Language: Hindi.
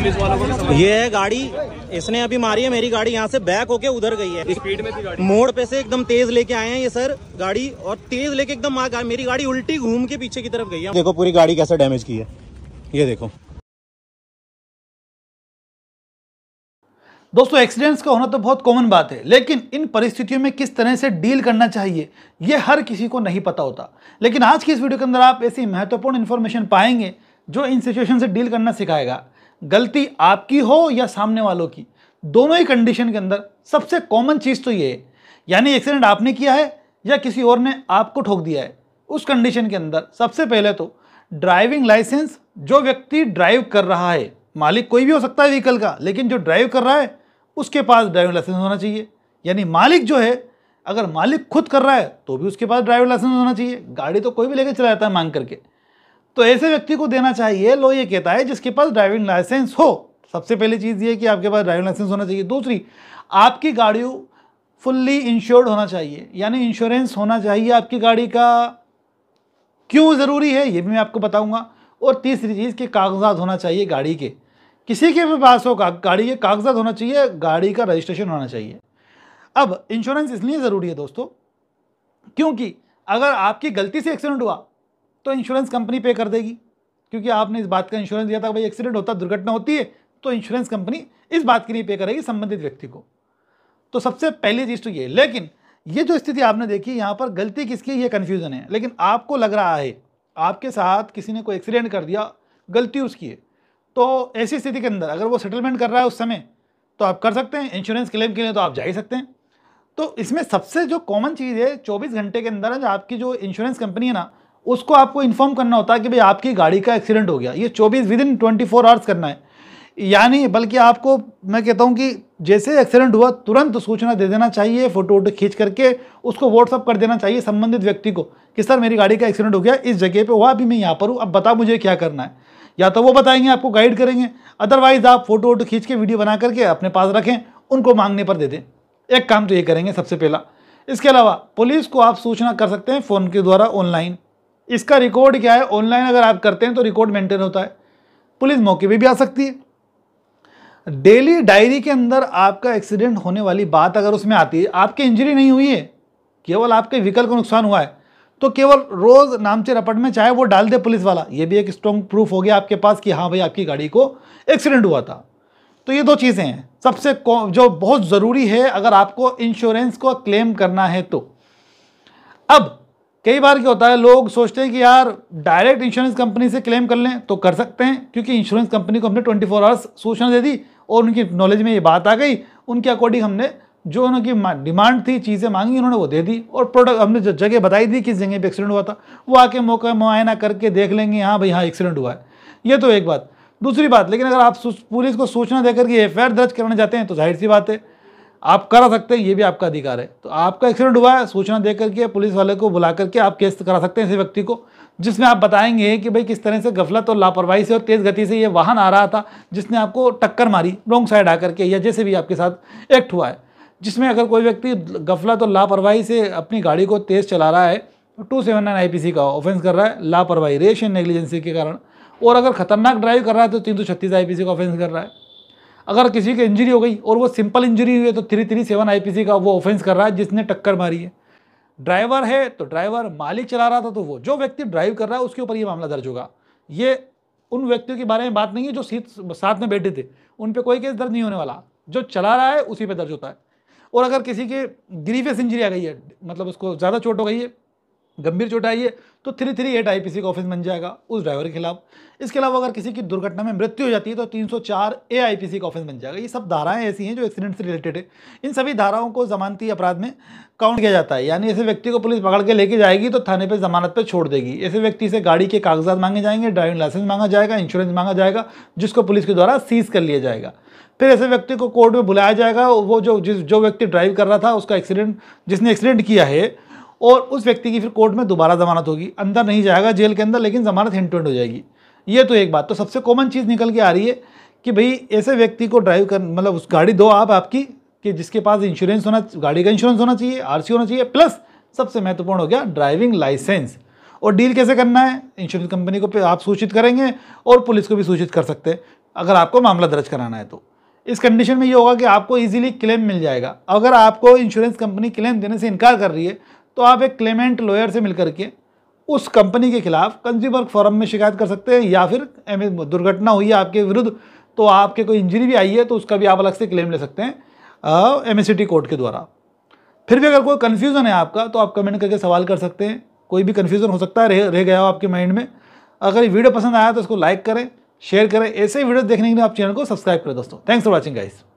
पुलिस वालों को ये है गाड़ी इसने अभी मारी है मेरी गाड़ी यहाँ से बैक होके उधर गई है स्पीड में थी गाड़ी मोड़ पे से एकदम तेज लेके आए हैं ये सर गाड़ी और तेज लेके एकदम मेरी गाड़ी उल्टी घूम के पीछे की तरफ गई है देखो पूरी गाड़ी कैसे डैमेज की है ये देखो दोस्तों एक्सीडेंट्स का होना तो बहुत कॉमन बात है लेकिन इन परिस्थितियों में किस तरह से डील करना चाहिए यह हर किसी को नहीं पता होता लेकिन आज की इस वीडियो के अंदर आप ऐसी महत्वपूर्ण इन्फॉर्मेशन पाएंगे जो इन सिचुएशन से डील करना सिखाएगा गलती आपकी हो या सामने वालों की दोनों ही कंडीशन के अंदर सबसे कॉमन चीज़ तो ये है यानी एक्सीडेंट आपने किया है या किसी और ने आपको ठोक दिया है उस कंडीशन के अंदर सबसे पहले तो ड्राइविंग लाइसेंस जो व्यक्ति ड्राइव कर रहा है मालिक कोई भी हो सकता है व्हीकल का लेकिन जो ड्राइव कर रहा है उसके पास ड्राइविंग लाइसेंस होना चाहिए यानी मालिक जो है अगर मालिक खुद कर रहा है तो भी उसके पास ड्राइविंग लाइसेंस होना चाहिए गाड़ी तो कोई भी लेकर चला जाता है मांग करके तो ऐसे व्यक्ति को देना चाहिए लो ये कहता है जिसके पास ड्राइविंग लाइसेंस हो सबसे पहली चीज़ ये कि आपके पास ड्राइविंग लाइसेंस होना चाहिए दूसरी आपकी गाड़ी फुल्ली इंश्योर्ड होना चाहिए यानी इंश्योरेंस होना चाहिए आपकी गाड़ी का क्यों ज़रूरी है ये भी मैं आपको बताऊंगा और तीसरी चीज़ के कागजात होना चाहिए गाड़ी के किसी के भी पास हो गाड़ी के कागजात होना चाहिए गाड़ी का रजिस्ट्रेशन होना चाहिए अब इंश्योरेंस इसलिए ज़रूरी है दोस्तों क्योंकि अगर आपकी गलती से एक्सीडेंट हुआ तो इंश्योरेंस कंपनी पे कर देगी क्योंकि आपने इस बात का इंश्योरेंस दिया था भाई एक्सीडेंट होता दुर्घटना होती है तो इंश्योरेंस कंपनी इस बात के लिए पे करेगी संबंधित व्यक्ति को तो सबसे पहली चीज़ तो ये लेकिन ये जो स्थिति आपने देखी यहाँ पर गलती किसकी ये कन्फ्यूज़न है लेकिन आपको लग रहा है आपके साथ किसी ने कोई एक्सीडेंट कर दिया गलती उसकी है तो ऐसी स्थिति के अंदर अगर वो सेटलमेंट कर रहा है उस समय तो आप कर सकते हैं इंश्योरेंस क्लेम के लिए तो आप जा ही सकते हैं तो इसमें सबसे जो कॉमन चीज़ है 24 घंटे के अंदर जो आपकी जो इंश्योरेंस कंपनी है ना उसको आपको इन्फॉर्म करना होता है कि भाई आपकी गाड़ी का एक्सीडेंट हो गया ये चौबीस within twenty four hours करना है यानी बल्कि आपको मैं कहता हूँ कि जैसे एक्सीडेंट हुआ तुरंत सूचना दे देना चाहिए फोटो वोटो खींच करके उसको व्हाट्सअप कर देना चाहिए संबंधित व्यक्ति को कि सर मेरी गाड़ी का एक्सीडेंट हो गया इस जगह पे हुआ अभी मैं यहाँ पर हूँ अब बताओ मुझे क्या करना है या तो वो बताएंगे आपको गाइड करेंगे अदरवाइज़ आप फोटो वोटो खींच के वीडियो बना करके अपने पास रखें उनको मांगने पर दे दें एक काम तो ये करेंगे सबसे पहला इसके अलावा पुलिस को आप सूचना कर सकते हैं फ़ोन के द्वारा ऑनलाइन इसका रिकॉर्ड क्या है ऑनलाइन अगर आप करते हैं तो रिकॉर्ड मेंटेन होता है पुलिस मौके पर भी आ सकती है डेली डायरी के अंदर आपका एक्सीडेंट होने वाली बात अगर उसमें आती है आपकी इंजरी नहीं हुई है केवल आपके व्हीकल को नुकसान हुआ है तो केवल रोज नामचे रपट में चाहे वो डाल दे पुलिस वाला ये भी एक स्ट्रॉन्ग प्रूफ हो गया आपके पास कि हाँ भाई आपकी गाड़ी को एक्सीडेंट हुआ था तो ये दो चीज़ें हैं सबसे जो बहुत ज़रूरी है अगर आपको इंश्योरेंस को क्लेम करना है तो अब कई बार क्या होता है लोग सोचते हैं कि यार डायरेक्ट इंश्योरेंस कंपनी से क्लेम कर लें तो कर सकते हैं क्योंकि इंश्योरेंस कंपनी को हमने 24 फोर आवर्स सूचना दे दी और उनकी नॉलेज में ये बात आ गई उनके अकॉर्डिंग हमने जो उनकी डिमांड थी चीज़ें मांगी उन्होंने वो दे दी और प्रोडक्ट हमने जो जगह बताई थी किस जगह पर एक्सीडेंट हुआ था वो आके मौका मुआयना करके देख लेंगे हाँ भाई हाँ एक्सीडेंट हुआ है ये तो एक बात दूसरी बात लेकिन अगर आप पुलिस को सूचना देकर के एफ दर्ज कराने चाहते हैं तो जाहिर सी बात है आप करा सकते हैं ये भी आपका अधिकार है तो आपका एक्सीडेंट हुआ है सूचना दे करके पुलिस वाले को बुला करके आप केस करा सकते हैं इस व्यक्ति को जिसमें आप बताएंगे कि भाई किस तरह से गफलत और लापरवाही से और तेज़ गति से ये वाहन आ रहा था जिसने आपको टक्कर मारी रॉन्ग साइड आकर के या जैसे भी आपके साथ एक्ट हुआ है जिसमें अगर कोई व्यक्ति गफलत और लापरवाही से अपनी गाड़ी को तेज़ चला रहा है two seven nine I P C का ऑफेंस कर रहा है लापरवाही रेशन नेग्लिजेंसी के कारण और अगर खतरनाक ड्राइव कर रहा है तो तीन सौ छत्तीस आई पी सी का ऑफेंस कर रहा है अगर किसी की इंजरी हो गई और वो सिंपल इंजरी हुई है तो थ्री थ्री सेवन आई का वो ऑफेंस कर रहा है जिसने टक्कर मारी है ड्राइवर है तो ड्राइवर मालिक चला रहा था तो वो जो व्यक्ति ड्राइव कर रहा है उसके ऊपर ये मामला दर्ज होगा ये उन व्यक्तियों के बारे में बात नहीं है जो सीट साथ में बैठे थे उन पर कोई केस दर्ज नहीं होने वाला जो चला रहा है उसी पर दर्ज होता है और अगर किसी के ग्रीवियस इंजरी आ गई है मतलब उसको ज़्यादा चोट हो गई है गंभीर चोट आई है तो थ्री थ्री एट आई का ऑफिस बन जाएगा उस ड्राइवर के खिलाफ इसके अलावा अगर किसी की दुर्घटना में मृत्यु हो जाती है तो 304 ए आई का ऑफिस बन जाएगा ये सब धाराएं ऐसी हैं जो एक्सीडेंट से रिलेटेड है इन सभी धाराओं को जमानती अपराध में काउंट किया जाता है यानी ऐसे व्यक्ति को पुलिस पकड़ के लेके जाएगी तो थाने पर जमानत पर छोड़ देगी ऐसे व्यक्ति से गाड़ी के कागजात मांगे जाएंगे ड्राइविंग लाइसेंस मांगा जाएगा इंश्योरेंस मांगा जाएगा जिसको पुलिस के द्वारा सीज कर लिया जाएगा फिर ऐसे व्यक्ति को कोर्ट में बुलाया जाएगा वो जो जिस जो व्यक्ति ड्राइव कर रहा था उसका एक्सीडेंट जिसने एक्सीडेंट किया है और उस व्यक्ति की फिर कोर्ट में दोबारा जमानत होगी अंदर नहीं जाएगा जेल के अंदर लेकिन जमानत हिंट हो जाएगी ये तो एक बात तो सबसे कॉमन चीज़ निकल के आ रही है कि भाई ऐसे व्यक्ति को ड्राइव कर मतलब उस गाड़ी दो आप आपकी कि जिसके पास इंश्योरेंस होना गाड़ी का इंश्योरेंस होना चाहिए आरसी होना चाहिए प्लस सबसे महत्वपूर्ण हो गया ड्राइविंग लाइसेंस और डील कैसे करना है इंश्योरेंस कंपनी को आप सूचित करेंगे और पुलिस को भी सूचित कर सकते हैं अगर आपको मामला दर्ज कराना है तो इस कंडीशन में ये होगा कि आपको इजीली क्लेम मिल जाएगा अगर आपको इंश्योरेंस कंपनी क्लेम देने से इनकार कर रही है तो आप एक क्लेमेंट लॉयर से मिलकर के उस कंपनी के खिलाफ कंज्यूमर फोरम में शिकायत कर सकते हैं या फिर दुर्घटना हुई है आपके विरुद्ध तो आपके कोई इंजरी भी आई है तो उसका भी आप अलग से क्लेम ले सकते हैं एम कोर्ट के द्वारा फिर भी अगर कोई कन्फ्यूज़न है आपका तो आप कमेंट करके सवाल कर सकते हैं कोई भी कन्फ्यूज़न हो सकता है रह, रह गया हो आपके माइंड में अगर ये वीडियो पसंद आया तो इसको लाइक करें शेयर करें ऐसे वीडियो देखने के लिए आप चैनल को सब्सक्राइब करें दोस्तों थैंक्स फॉर वॉचिंग गाइस